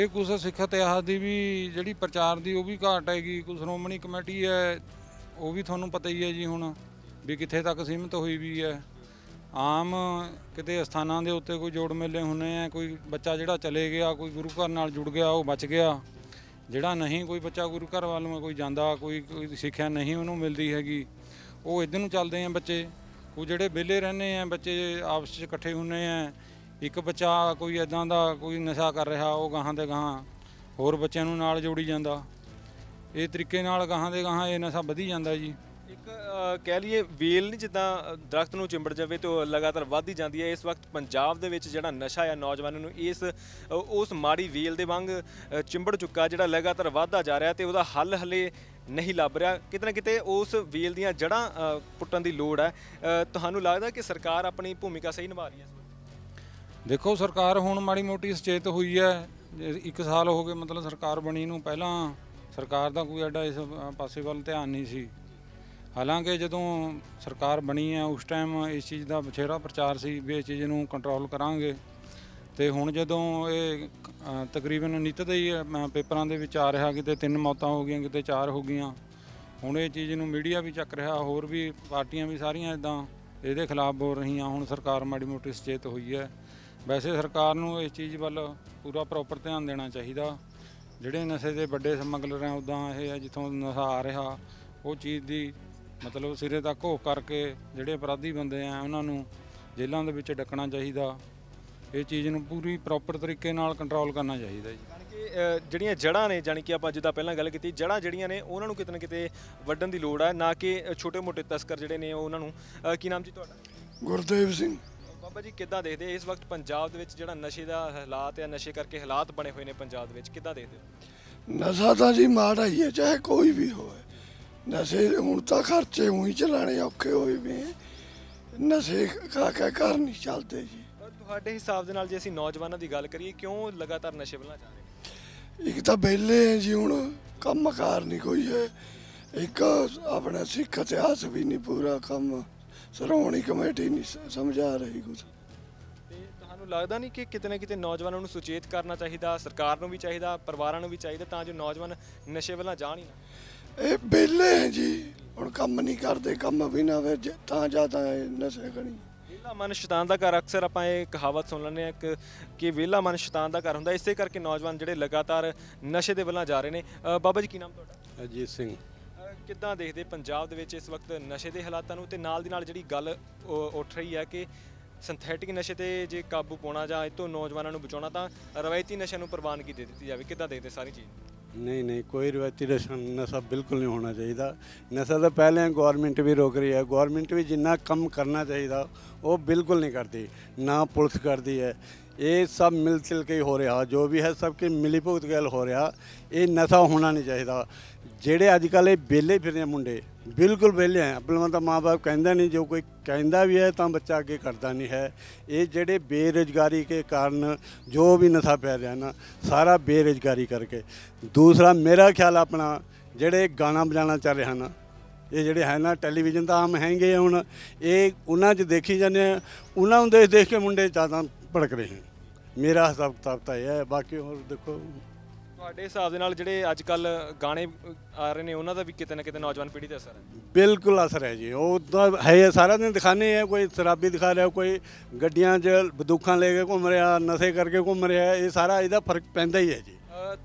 ਇਹ ਕੁਛ ਸਿੱਖ ਇਤਿਹਾਸ ਦੀ ਵੀ ਜਿਹੜੀ ਪ੍ਰਚਾਰ ਦੀ ਉਹ ਵੀ ਘਾਟ ਹੈਗੀ ਕੁ ਸ਼੍ਰੋਮਣੀ ਕਮੇਟੀ ਹੈ ਉਹ ਵੀ ਤੁਹਾਨੂੰ ਪਤਾ ਹੀ ਹੈ ਜੀ ਹੁਣ ਵੀ ਕਿੱਥੇ ਤੱਕ ਸੀਮਤ ਹੋਈ ਵੀ ਹੈ ਆਮ ਕਿਤੇ ਸਥਾਨਾਂ ਦੇ ਉੱਤੇ ਕੋਈ ਜੋੜ ਮੇਲੇ ਹੁੰਨੇ ਆ ਕੋਈ ਬੱਚਾ ਜਿਹੜਾ ਚਲੇ ਗਿਆ ਕੋਈ ਗੁਰੂ ਘਰ ਨਾਲ ਜੁੜ ਗਿਆ ਉਹ ਬਚ ਗਿਆ ਜਿਹੜਾ ਨਹੀਂ ਕੋਈ ਬੱਚਾ ਗੁਰੂ ਘਰ ਵੱਲ ਕੋਈ ਜਾਂਦਾ ਕੋਈ ਕੋਈ ਸਿੱਖਿਆ ਨਹੀਂ ਉਹਨੂੰ ਮਿਲਦੀ ਹੈਗੀ ਉਹ ਇਧਰ ਨੂੰ ਚੱਲਦੇ ਆ ਬੱਚੇ ਉਹ ਜਿਹੜੇ ਵਿਲੇ ਰਹਿੰਦੇ ਆ ਬੱਚੇ ਆਪਸ ਵਿੱਚ ਇਕੱਠੇ ਹੁੰਨੇ ਆ ਇੱਕ ਬੱਚਾ ਕੋਈ ਇਦਾਂ ਦਾ ਕੋਈ ਨਸ਼ਾ ਕਰ ਰਿਹਾ ਉਹ ਗਾਹਾਂ ਦੇ ਗਾਹਾਂ ਹੋਰ ਬੱਚਿਆਂ ਨੂੰ ਨਾਲ ਜੋੜੀ ਜਾਂਦਾ ਇਹ ਤਰੀਕੇ ਨਾਲ ਗਾਹਾਂ ਦੇ ਗਾਹਾਂ ਇਹ ਨਸ਼ਾ ਵਧੀ ਜਾਂਦਾ ਜੀ ਇੱਕ ਕਹਿ ਲਈਏ ਵੇਲ ਨਹੀਂ ਜਿੱਦਾਂ ਦਰਖਤ ਨੂੰ ਚਿੰਬੜ ਜਾਵੇ ਤੇ ਉਹ ਲਗਾਤਾਰ ਵਧਦੀ ਜਾਂਦੀ ਹੈ ਇਸ ਵਕਤ ਪੰਜਾਬ ਦੇ ਵਿੱਚ ਜਿਹੜਾ ਨਸ਼ਾ ਹੈ ਨੌਜਵਾਨਾਂ ਨੂੰ ਇਸ ਉਸ ਮਾੜੀ ਵੇਲ ਦੇ ਵਾਂਗ ਚਿੰਬੜ ਚੁੱਕਾ ਜਿਹੜਾ ਲਗਾਤਾਰ ਵਧਦਾ ਜਾ ਰਿਹਾ ਤੇ ਉਹਦਾ ਹੱਲ ਹਲੇ ਨਹੀਂ ਲੱਭ ਰਿਹਾ ਕਿਤੇ ਨਾ ਕਿਤੇ ਉਸ ਵੀਲ ਦੀਆਂ ਜੜਾਂ ਪੁੱਟਣ ਦੀ ਲੋੜ ਹੈ ਤੁਹਾਨੂੰ ਲੱਗਦਾ ਕਿ ਸਰਕਾਰ ਆਪਣੀ ਭੂਮਿਕਾ ਸਹੀ ਨਿਭਾ ਰਹੀ ਹੈ ਦੇਖੋ ਸਰਕਾਰ ਹੁਣ ਮਾੜੀ ਮੋਟੀ ਸਚੇਤ ਹੋਈ ਹੈ ਇੱਕ ਸਾਲ ਹੋ ਗਏ ਮਤਲਬ ਸਰਕਾਰ ਬਣੀ ਨੂੰ ਪਹਿਲਾਂ ਸਰਕਾਰ ਦਾ ਕੋਈ ਐਡਾ ਇਸ ਪਾਸੇ ਵੱਲ ਧਿਆਨ ਨਹੀਂ ਸੀ ਹਾਲਾਂਕਿ ਜਦੋਂ ਸਰਕਾਰ ਬਣੀ ਹੈ ਉਸ ਟਾਈਮ ਇਸ ਚੀਜ਼ ਦਾ ਬਛੇਰਾ ਪ੍ਰਚਾਰ ਸੀ ਵੀ ਇਸ ਚੀਜ਼ ਨੂੰ ਕੰਟਰੋਲ ਕਰਾਂਗੇ ਤੇ ਹੁਣ ਜਦੋਂ ਇਹ ਤਕਰੀਬਨ ਨਿਤ ਦੇ ਹੀ ਪੇਪਰਾਂ ਦੇ ਵਿੱਚ ਆ ਰਿਹਾ ਕਿਤੇ ਤਿੰਨ ਮੌਤਾਂ ਹੋ ਗਈਆਂ ਕਿਤੇ ਚਾਰ ਹੋ ਗਈਆਂ ਹੁਣ ਇਹ ਚੀਜ਼ ਨੂੰ ਮੀਡੀਆ ਵੀ ਚੱਕ ਰਿਹਾ ਹੋਰ ਵੀ ਪਾਰਟੀਆਂ ਵੀ ਸਾਰੀਆਂ ਇਦਾਂ ਇਹਦੇ ਖਿਲਾਫ ਬੋਲ ਰਹੀਆਂ ਹੁਣ ਸਰਕਾਰ ਮਾੜੀ ਮੋਟੀ ਸਚੇਤ ਹੋਈ ਹੈ ਵੈਸੇ ਸਰਕਾਰ ਨੂੰ ਇਸ ਚੀਜ਼ ਵੱਲ ਪੂਰਾ ਪ੍ਰੋਪਰ ਧਿਆਨ ਦੇਣਾ ਚਾਹੀਦਾ ਜਿਹੜੇ ਨਸ਼ੇ ਦੇ ਵੱਡੇ ਸਮਗਲਰ ਆ ਉਦਾਂ ਇਹ ਆ ਜਿੱਥੋਂ ਨਸ਼ਾ ਆ ਰਿਹਾ ਉਹ ਚੀਜ਼ ਦੀ ਮਤਲਬ ਸਿਰੇ ਤੱਕ ਘੋਖ ਕਰਕੇ ਜਿਹੜੇ ਅਪਰਾਧੀ ਬੰਦੇ ਆ ਉਹਨਾਂ ਨੂੰ ਜੇਲ੍ਹਾਂ ਦੇ ਵਿੱਚ ਡੱਕਣਾ ਚਾਹੀਦਾ ਇਹ ਚੀਜ਼ ਨੂੰ ਪੂਰੀ ਪ੍ਰੋਪਰ ਤਰੀਕੇ ਨਾਲ ਕੰਟਰੋਲ ਕਰਨਾ ਚਾਹੀਦਾ ਜੀ ਕਿ ਜਿਹੜੀਆਂ ਜੜਾਂ ਨੇ ਜਾਨਕੀ ਆਪਾਂ ਜਿੱਦਾਂ ਪਹਿਲਾਂ ਗੱਲ ਕੀਤੀ ਜੜਾਂ ਜਿਹੜੀਆਂ ਨੇ ਉਹਨਾਂ ਨੂੰ ਕਿਤੇ ਕਿਤੇ ਵੱਡਣ ਦੀ ਲੋੜ ਹੈ ਨਾ ਕਿ ਛੋਟੇ-ਮੋਟੇ ਤਸਕਰ ਜਿਹੜੇ ਨੇ ਉਹਨਾਂ ਨੂੰ ਕੀ ਨਾਮ ਜੀ ਤੁਹਾਡਾ ਗੁਰਦੇਵ ਸਿੰਘ ਬਾਬਾ ਜੀ ਕਿੱਦਾਂ ਦੇਖਦੇ ਇਸ ਵਕਤ ਪੰਜਾਬ ਦੇ ਵਿੱਚ ਜਿਹੜਾ ਨਸ਼ੇ ਦਾ ਹਾਲਾਤ ਹੈ ਨਸ਼ੇ ਕਰਕੇ ਹਾਲਾਤ ਬਣੇ ਹੋਏ ਨੇ ਪੰਜਾਬ ਦੇ ਵਿੱਚ ਕਿੱਦਾਂ ਦੇਖਦੇ ਹੋ ਨਸ਼ਾ ਤਾਂ ਜੀ ਮਾੜਾ ਹੀ ਹੈ ਚਾਹੇ ਕੋਈ ਵੀ ਹੋਵੇ ਨਸ਼ੇ ਹੁਣ ਤਾਂ ਖਰਚੇ ਉਹੀ ਚਲਾਣੇ ਔਖੇ ਹੋਏ ਵੀ ਨਸ਼ੇ ਕਾ ਕਾ ਕਰਨੀ ਚੱਲਦੇ ਜੀ ਤੁਹਾਡੇ ਹਿਸਾਬ ਦੇ ਨਾਲ ਜੇ ਅਸੀਂ ਨੌਜਵਾਨਾਂ ਦੀ ਗੱਲ ਕਰੀਏ ਕਿਉਂ ਲਗਾਤਾਰ ਨਸ਼ੇ ਵੱਲ ਜਾ ਰਹੇ ਇੱਕ ਤਾਂ ਬੇਲੇ ਹੈ ਜੀ ਹੁਣ ਕੰਮਕਾਰ ਨਹੀਂ ਕੋਈ ਹੈ ਇੱਕ ਆਪਣਾ ਸਿੱਖ ਇਤਿਹਾਸ ਵੀ ਨਹੀਂ ਪੂਰਾ ਕੰਮ ਸਰੋਣੀ ਕਮੇਟੀ ਨਹੀਂ ਸਮਝਾ ਰਹੀ ਕੁਝ ਤੁਹਾਨੂੰ ਲੱਗਦਾ ਨਹੀਂ ਕਿ ਕਿਤੇ ਕਿਤੇ ਨੌਜਵਾਨਾਂ ਨੂੰ ਸੁਚੇਤ ਕਰਨਾ ਚਾਹੀਦਾ ਸਰਕਾਰ ਨੂੰ ਵੀ ਚਾਹੀਦਾ ਪਰਿਵਾਰਾਂ ਨੂੰ ਵੀ ਚਾਹੀਦਾ ਤਾਂ ਜੋ ਨੌਜਵਾਨ ਨਸ਼ੇ ਵੱਲ ਜਾਣ ਹੀ ਨਾ ਇਹ ਬੇਲੇ ਜੀ ਹੁਣ ਕੰਮ ਨਹੀਂ ਕਰਦੇ ਕੰਮ ਵੀ ਨਾ ਫਿਰ ਤਾਂ ਜਾਂ ਤਾਂ ਨਸ਼ੇ ਕਰੀ ਵਿਹਲਾ ਮਨ ਸ਼ੈਤਾਨ ਦਾ ਘਰ ਅਕਸਰ ਆਪਾਂ ਇਹ ਕਹਾਵਤ ਸੁਣ ਲੈਂਦੇ ਆ ਕਿ ਵਿਹਲਾ ਮਨ ਸ਼ੈਤਾਨ ਦਾ ਘਰ ਹੁੰਦਾ ਇਸੇ ਕਰਕੇ ਨੌਜਵਾਨ ਜਿਹੜੇ ਲਗਾਤਾਰ ਨਸ਼ੇ ਦੇ ਵੱਲਾਂ ਜਾ ਰਹੇ ਨੇ ਬਾਬਾ ਜੀ ਕੀ ਨਾਮ ਤੁਹਾਡਾ ਅਜੀਤ ਸਿੰਘ ਕਿੱਦਾਂ ਦੇਖਦੇ ਪੰਜਾਬ ਦੇ ਵਿੱਚ ਇਸ ਵਕਤ ਨਸ਼ੇ ਦੇ ਹਾਲਾਤਾਂ ਨੂੰ ਤੇ ਨਾਲ ਦੀ ਨਾਲ ਜਿਹੜੀ ਗੱਲ ਉੱਠ ਰਹੀ ਹੈ ਕਿ ਸਿੰਥੈਟਿਕ ਨਸ਼ੇ ਤੇ ਜੇ ਕਾਬੂ ਪਾਉਣਾ ਜਾਂ ਇਹ ਤੋਂ ਨੌਜਵਾਨਾਂ ਨੂੰ ਬਚਾਉਣਾ ਤਾਂ ਰਵਾਇਤੀ ਨਸ਼ਿਆਂ ਨੂੰ ਪ੍ਰਵਾਨਗੀ ਦੇ ਦਿੱਤੀ ਜਾਵੇ ਕਿੱਦਾਂ ਦੇਖਦੇ ਸਾਰੀ ਚੀਜ਼ ਨਹੀਂ ਨਹੀਂ ਕੋਈ ਰਵਾਇਤੀ ਰਸਮ ਨਸ਼ਾ ਬਿਲਕੁਲ ਨਹੀਂ ਹੋਣਾ ਚਾਹੀਦਾ ਨਸ਼ਾ ਤਾਂ ਪਹਿਲੇ ਗਵਰਨਮੈਂਟ ਵੀ ਰੋਕ ਰਹੀ ਹੈ ਗਵਰਨਮੈਂਟ ਵੀ ਜਿੰਨਾ ਕੰਮ ਕਰਨਾ ਚਾਹੀਦਾ ਉਹ ਬਿਲਕੁਲ ਨਹੀਂ ਕਰਦੀ ਨਾ ਪੁਲਿਸ ਕਰਦੀ ਹੈ ਇਹ ਸਭ ਮਿਲ ਚਲ ਕੇ ਹੋ ਰਿਹਾ ਜੋ ਵੀ ਹੈ ਸਭ ਕੇ ਮਿਲੀਭੁਗਤ ਗੱਲ ਹੋ ਰਿਹਾ ਇਹ ਨਸ਼ਾ ਹੋਣਾ ਨਹੀਂ ਚਾਹੀਦਾ ਜਿਹੜੇ ਅੱਜ ਕੱਲ ਇਹ ਬੇਲੇ ਫਿਰਦੇ ਮੁੰਡੇ ਬਿਲਕੁਲ ਬੇਲੇ ਆ ਬਲਵੰਤ ਮਾਪੇ ਕਹਿੰਦਾ ਨਹੀਂ ਜੋ ਕੋਈ ਕਹਿੰਦਾ ਵੀ ਹੈ ਤਾਂ ਬੱਚਾ ਅੱਗੇ ਕਰਦਾ ਨਹੀਂ ਹੈ ਇਹ ਜਿਹੜੇ ਬੇਰੋਜ਼ਗਾਰੀ ਕੇ ਕਾਰਨ ਜੋ ਵੀ ਨਸ਼ਾ ਪੈ ਰਿਹਾ ਨਾ ਸਾਰਾ ਬੇਰੋਜ਼ਗਾਰੀ ਕਰਕੇ ਦੂਸਰਾ ਮੇਰਾ ਖਿਆਲ ਆਪਣਾ ਜਿਹੜੇ ਗਾਣਾ ਬਜਾਣਾ ਚੱਲ ਰਿਹਾ ਨਾ ਇਹ ਜਿਹੜੇ ਹੈ ਨਾ ਟੈਲੀਵਿਜ਼ਨ ਤਾਂ ਆਮ ਹੈਗੇ ਹੁਣ ਇਹ ਉਹਨਾਂ 'ਚ ਦੇਖੀ ਜਾਂਦੇ ਆ ਉਹਨਾਂ ਨੂੰ ਦੇਖ ਦੇਖ ਕੇ ਮੁੰਡੇ ਜ਼ਿਆਦਾ ਭੜਕ ਰਹੇ ਹਨ ਮੇਰਾ ਹਿਸਾਬ ਕਿਤਾਬ ਤਾਂ ਇਹ ਹੈ ਬਾਕੀ ਹੋਰ ਦੇਖੋ ਤੁਹਾਡੇ ਹਿਸਾਬ ਦੇ ਨਾਲ ਜਿਹੜੇ ਅੱਜ ਕੱਲ ਗਾਣੇ ਆ ਰਹੇ ਨੇ ਉਹਨਾਂ ਦਾ ਵੀ ਕਿਤੇ ਨਾ ਕਿਤੇ ਨੌਜਵਾਨ ਪੀੜ੍ਹੀ ਤੇ ਅਸਰ ਹੈ ਬਿਲਕੁਲ ਅਸਰ ਹੈ ਜੀ ਉਹ ਤਾਂ ਹੈ ਸਾਰਾ ਦਿਨ ਦਿਖਾਣੇ ਹੈ ਕੋਈ ਸ਼ਰਾਬੀ ਦਿਖਾ ਰਿਹਾ ਕੋਈ ਗੱਡੀਆਂ 'ਚ ਬਦੂਖਾਂ ਲੈ ਕੇ ਘੁੰਮ ਰਿਹਾ ਨਸ਼ੇ ਕਰਕੇ ਘੁੰਮ ਰਿਹਾ ਇਹ ਸਾਰਾ ਇਹਦਾ ਫਰਕ ਪੈਂਦਾ ਹੀ ਹੈ ਜੀ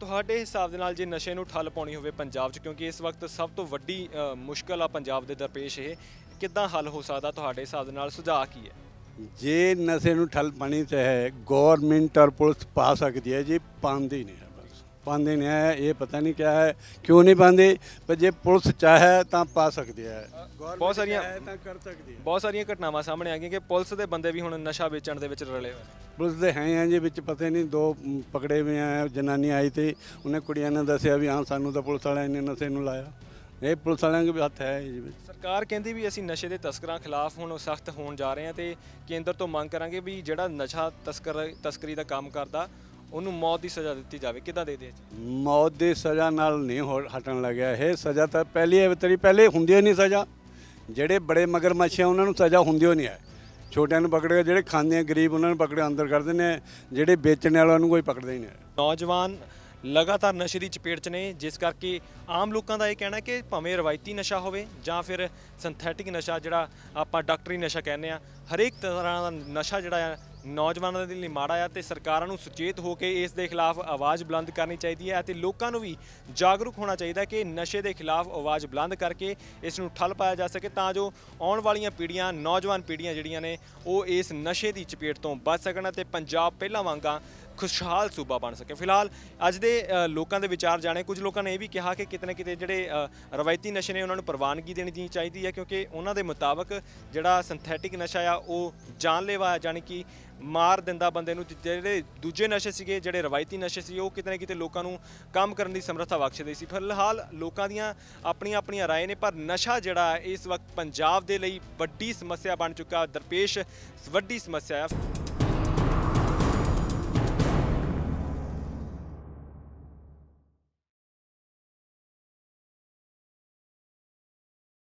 ਤੁਹਾਡੇ ਹਿਸਾਬ ਦੇ ਨਾਲ ਜੇ ਨਸ਼ੇ ਨੂੰ ਠੱਲ ਪਾਉਣੀ ਹੋਵੇ ਪੰਜਾਬ 'ਚ ਕਿਉਂਕਿ ਇਸ ਵਕਤ ਸਭ ਤੋਂ ਵੱਡੀ ਮੁਸ਼ਕਲ ਆ ਪੰਜਾਬ ਦੇ ਦਰਪੇਸ਼ ਇਹ ਕਿੱਦਾਂ ਹੱਲ ਹੋ ਸਕਦਾ ਤੁਹਾਡੇ ਹਿਸਾਬ ਦੇ ਨਾਲ ਸੁਝਾਅ ਕੀ ਹੈ ਜੇ ਨਸ਼ੇ ਨੂੰ ਠੱਲ ਪਾਣੀ ਤੇ ਹੈ ਗਵਰਨਮੈਂਟ ਔਰ ਪੁਲਿਸ ਪਾ ਸਕਦੀ ਹੈ ਜੀ ਪਾਉਂਦੀ ਨਹੀਂ ਪਾਉਂਦੇ ਨਹੀਂ ਹੈ ਇਹ ਪਤਾ ਨਹੀਂ ਕਿਆ ਹੈ ਕਿਉਂ ਨਹੀਂ ਪਾਉਂਦੇ ਪਰ ਜੇ ਪੁਲਿਸ ਚਾਹੇ ਤਾਂ ਪਾ ਸਕਦੀ ਹੈ ਬਹੁਤ ਸਾਰੀਆਂ ਤਾਂ ਕਰ ਸਕਦੀ ਹੈ ਬਹੁਤ ਸਾਰੀਆਂ ਘਟਨਾਵਾਂ ਸਾਹਮਣੇ ਆ ਗਈਆਂ ਕਿ ਪੁਲਿਸ ਦੇ ਬੰਦੇ ਵੀ ਹੁਣ ਨਸ਼ਾ ਵੇਚਣ ਦੇ ਵਿੱਚ ਰਲੇ ਹੋਏ ਪੁਲਿਸ ਦੇ ਹੈ ਆ ਜੀ ਵਿੱਚ ਪਤਾ ਨਹੀਂ ਦੋ ਪਕੜੇ ਹੋਏ ਆ ਜਨਾਨੀ ਆਈ ਤੇ ਉਹਨੇ ਕੁੜੀਆਂ ਨੇ ਦੱਸਿਆ ਵੀ ਹਾਂ ਸਾਨੂੰ ਤਾਂ ਪੁਲਿਸ ਵਾਲਿਆਂ ਨੇ ਨਸ਼ੇ ਨੂੰ ਲਾਇਆ ਇਹ ਪੁਲਿਸ ਵਾਲਿਆਂ ਦੇ ਹੱਥ ਹੈ ਜੀ ਵਿੱਚ ਸਰਕਾਰ ਕਹਿੰਦੀ ਵੀ ਅਸੀਂ ਨਸ਼ੇ ਦੇ ਤਸਕਰਾਂ ਖਿਲਾਫ ਹੁਣ ਸਖਤ ਹੋਣ ਜਾ ਰਹੇ ਹਾਂ ਤੇ ਕੇਂਦਰ ਤੋਂ ਮੰਗ ਕਰਾਂਗੇ ਵੀ ਜਿਹੜਾ ਨਸ਼ਾ ਤਸਕਰ ਤਸਕਰੀ ਦਾ ਕੰਮ ਕਰਦਾ ਉਹਨੂੰ ਮੌਤ ਦੀ ਸਜ਼ਾ ਦਿੱਤੀ ਜਾਵੇ ਕਿਦਾਂ ਦੇ ਦੇ ਮੌਤ ਦੀ ਸਜ਼ਾ ਨਾਲ ਨਹੀਂ ਹਟਣ ਲੱਗਿਆ ਇਹ ਸਜ਼ਾ ਤਾਂ ਪਹਿਲੀ ਹੈ ਤੇਰੀ ਪਹਿਲੇ ਹੁੰਦੀ ਹੀ ਨਹੀਂ ਸਜ਼ਾ ਜਿਹੜੇ ਬੜੇ ਮਗਰ ਆ ਉਹਨਾਂ ਨੂੰ ਸਜ਼ਾ ਹੁੰਦੀ ਹੀ ਨਹੀਂ ਹੈ ਛੋਟਿਆਂ ਨੂੰ ਪਕੜ ਕੇ ਜਿਹੜੇ ਖਾਂਦੇ ਆ ਗਰੀਬ ਉਹਨਾਂ ਨੂੰ ਪਕੜੇ ਅੰਦਰ ਕਰ ਦਿੰਦੇ ਆ ਜਿਹੜੇ ਵੇਚਣ ਵਾਲਿਆਂ ਨੂੰ ਕੋਈ ਪਕੜਦਾ ਹੀ ਨਹੀਂ ਨੌਜਵਾਨ ਲਗਾਤਾਰ ਨਸ਼ੇ ਦੀ ਚਪੇਟ 'ਚ ਨੇ ਜਿਸ ਕਰਕੇ ਆਮ ਲੋਕਾਂ ਦਾ ਇਹ ਕਹਿਣਾ ਕਿ ਭਾਵੇਂ ਰਵਾਇਤੀ ਨਸ਼ਾ ਹੋਵੇ ਜਾਂ ਫਿਰ ਸਿੰਥੈਟਿਕ ਨਸ਼ਾ ਜਿਹੜਾ ਆਪਾਂ ਡਾਕਟਰੀ ਨਸ਼ਾ ਕਹਿੰਦੇ ਆ ਹਰੇਕ ਤਰ੍ਹਾਂ ਦਾ ਨਸ਼ਾ ਜਿਹੜਾ ਆ ਨੌਜਵਾਨਾਂ ਦੇ ਲਈ ਮਾੜਾ ਆ ਤੇ ਸਰਕਾਰਾਂ ਨੂੰ ਸੁਚੇਤ ਹੋ ਕੇ ਇਸ ਦੇ ਖਿਲਾਫ ਆਵਾਜ਼ ਬੁਲੰਦ ਕਰਨੀ ਚਾਹੀਦੀ ਹੈ ਅਤੇ ਲੋਕਾਂ ਨੂੰ ਵੀ ਜਾਗਰੂਕ ਹੋਣਾ ਚਾਹੀਦਾ ਕਿ ਨਸ਼ੇ ਦੇ ਖਿਲਾਫ ਆਵਾਜ਼ ਬੁਲੰਦ ਕਰਕੇ ਇਸ ਨੂੰ ਠੱਲ ਪਾਇਆ ਜਾ ਸਕੇ ਤਾਂ ਜੋ ਆਉਣ ਵਾਲੀਆਂ ਪੀੜ੍ਹੀਆਂ ਨੌਜਵਾਨ ਪੀੜ੍ਹੀਆਂ ਜਿਹੜੀਆਂ ਨੇ ਉਹ ਇਸ ਨਸ਼ੇ ਦੀ ਚਪੇਟ ਤੋਂ ਬਚ ਸਕਣ ਅਤੇ ਪੰਜਾਬ ਪਹਿਲਾਂ ਵਾਂਗਾ ਖੁਸ਼ਹਾਲ ਸੂਬਾ ਬਣ ਸਕੇ ਫਿਲਹਾਲ ਅੱਜ ਦੇ ਲੋਕਾਂ ਦੇ ਵਿਚਾਰ ਜਾਣੇ ਕੁਝ ਲੋਕਾਂ ਨੇ ਇਹ ਵੀ ਕਿਹਾ ਕਿ ਕਿਤਨੇ ਕਿਤੇ ਜਿਹੜੇ ਰਵਾਇਤੀ ਨਸ਼ੇ ਨੇ ਉਹਨਾਂ ਨੂੰ ਪ੍ਰਵਾਨਗੀ ਦੇਣੀ ਚਾਹੀਦੀ ਹੈ ਕਿਉਂਕਿ ਉਹਨਾਂ ਦੇ ਮੁਤਾਬਕ ਜਿਹੜਾ ਸਿੰਥੈਟਿਕ ਨਸ਼ਾ ਆ ਉਹ ਜਾਨਲੇਵਾ ਹੈ ਜਾਨੀ ਕਿ ਮਾਰ ਦਿੰਦਾ ਬੰਦੇ ਨੂੰ ਜਿਹੜੇ ਦੂਜੇ ਨਸ਼ੇ ਸੀਗੇ ਜਿਹੜੇ ਰਵਾਇਤੀ ਨਸ਼ੇ ਸੀ ਉਹ ਕਿਤੇ ਨਾ ਕਿਤੇ ਲੋਕਾਂ ਨੂੰ ਕੰਮ ਕਰਨ ਦੀ ਸਮਰੱਥਾ ਬਖਸ਼ਦੇ ਸੀ ਫਿਲਹਾਲ ਲੋਕਾਂ ਦੀਆਂ ਆਪਣੀਆਂ ਆਪਣੀਆਂ رائے ਨੇ ਪਰ ਨਸ਼ਾ ਜਿਹੜਾ ਇਸ ਵਕਤ ਪੰਜਾਬ ਦੇ ਲਈ ਵੱਡੀ ਸਮੱਸਿਆ ਬਣ ਚੁੱਕਾ ਦਰਪੇਸ਼ ਵੱਡੀ ਸਮੱਸਿਆ ਹੈ